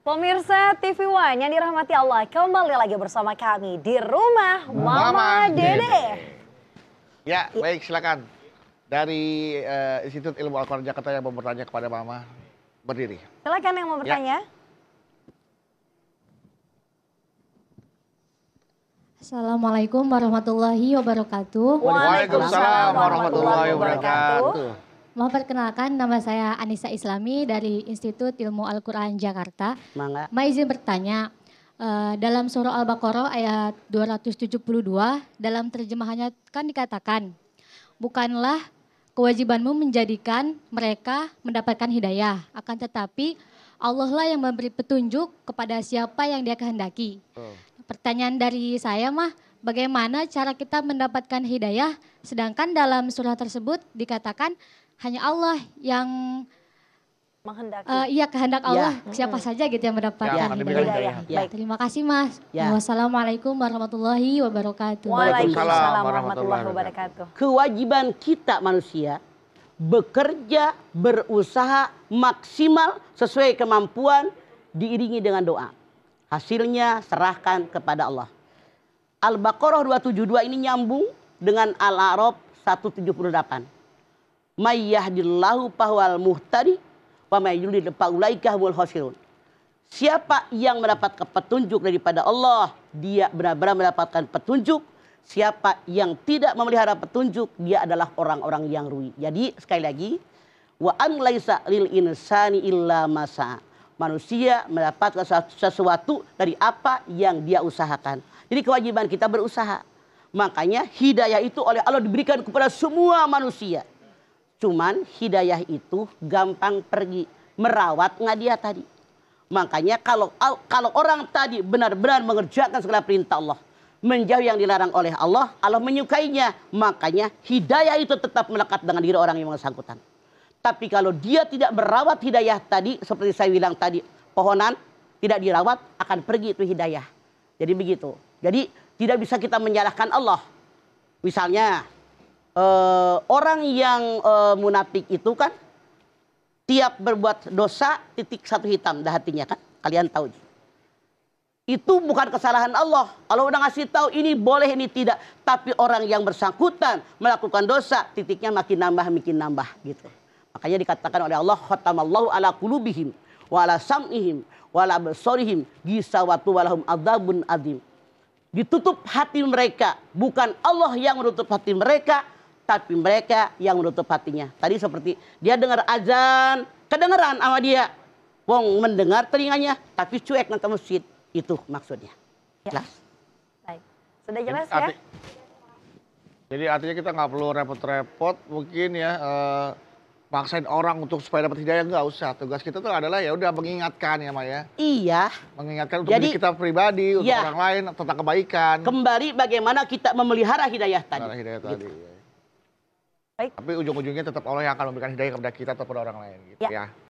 Pemirsa TV One yang dirahmati Allah kembali lagi bersama kami di rumah Mama, Mama Dede. Dede. Ya, baik silakan. Dari uh, Institut Ilmu Al-Quran Jakarta yang mau bertanya kepada Mama, berdiri. Silakan yang mau ya. bertanya. Ya. Assalamualaikum warahmatullahi wabarakatuh. Waalaikumsalam warahmatullahi wabarakatuh perkenalkan nama saya Anissa Islami dari Institut Ilmu Al-Quran Jakarta. Mangga. Ma izin bertanya, eh, dalam surah Al-Baqarah ayat 272 dalam terjemahannya kan dikatakan, bukanlah kewajibanmu menjadikan mereka mendapatkan hidayah, akan tetapi Allah lah yang memberi petunjuk kepada siapa yang dia kehendaki. Oh. Pertanyaan dari saya mah, bagaimana cara kita mendapatkan hidayah sedangkan dalam surah tersebut dikatakan hanya Allah yang menghendaki. Uh, iya kehendak ya. Allah ya. siapa -hmm. saja gitu yang mendapatkan ya, hidayah. Ya. ya. Terima kasih Mas. Ya. Wassalamualaikum warahmatullahi wabarakatuh. Waalaikumsalam warahmatullahi wabarakatuh. Kewajiban kita manusia bekerja, berusaha maksimal sesuai kemampuan diiringi dengan doa. Hasilnya serahkan kepada Allah. Al-Baqarah 272 ini nyambung dengan Al-A'raf 178 may yahdillahu pahwal muhtadi wa may paulaikah wal khasirun. Siapa yang mendapat petunjuk daripada Allah, dia benar-benar mendapatkan petunjuk. Siapa yang tidak memelihara petunjuk, dia adalah orang-orang yang rugi. Jadi sekali lagi, wa an laisa lil insani illa masa. Manusia mendapatkan sesuatu dari apa yang dia usahakan. Jadi kewajiban kita berusaha. Makanya hidayah itu oleh Allah diberikan kepada semua manusia. Cuman hidayah itu gampang pergi. Merawat nggak dia tadi. Makanya kalau kalau orang tadi benar-benar mengerjakan segala perintah Allah. Menjauh yang dilarang oleh Allah, Allah menyukainya. Makanya hidayah itu tetap melekat dengan diri orang yang bersangkutan. Tapi kalau dia tidak merawat hidayah tadi, seperti saya bilang tadi, pohonan tidak dirawat akan pergi itu hidayah. Jadi begitu. Jadi tidak bisa kita menyalahkan Allah. Misalnya uh, orang yang uh, munafik itu kan tiap berbuat dosa titik satu hitam dah hatinya kan kalian tahu itu bukan kesalahan Allah kalau udah ngasih tahu ini boleh ini tidak tapi orang yang bersangkutan melakukan dosa titiknya makin nambah makin nambah gitu makanya dikatakan oleh Allah khatamallahu ala qulubihim wa ala sam'ihim wa ala absarihim gisawatu walahum adzabun adzim ditutup hati mereka bukan Allah yang menutup hati mereka tapi mereka yang menutup hatinya. Tadi seperti dia dengar azan, kedengeran sama dia. Wong mendengar telinganya, tapi cuek nanti masjid. Itu maksudnya. Ya. Jelas. Baik. Sudah jelas jadi, ya? Arti, jadi artinya kita nggak perlu repot-repot mungkin ya Uh, maksain orang untuk supaya dapat hidayah nggak usah. Tugas kita tuh adalah ya udah mengingatkan ya Maya. Iya. Mengingatkan untuk jadi, diri kita pribadi, untuk iya. orang lain tentang kebaikan. Kembali bagaimana kita memelihara hidayah tadi. Memelihara hidayah tadi. Gitu. Ya. Baik. Tapi ujung-ujungnya tetap Allah yang akan memberikan hidayah kepada kita atau kepada orang lain gitu ya. ya.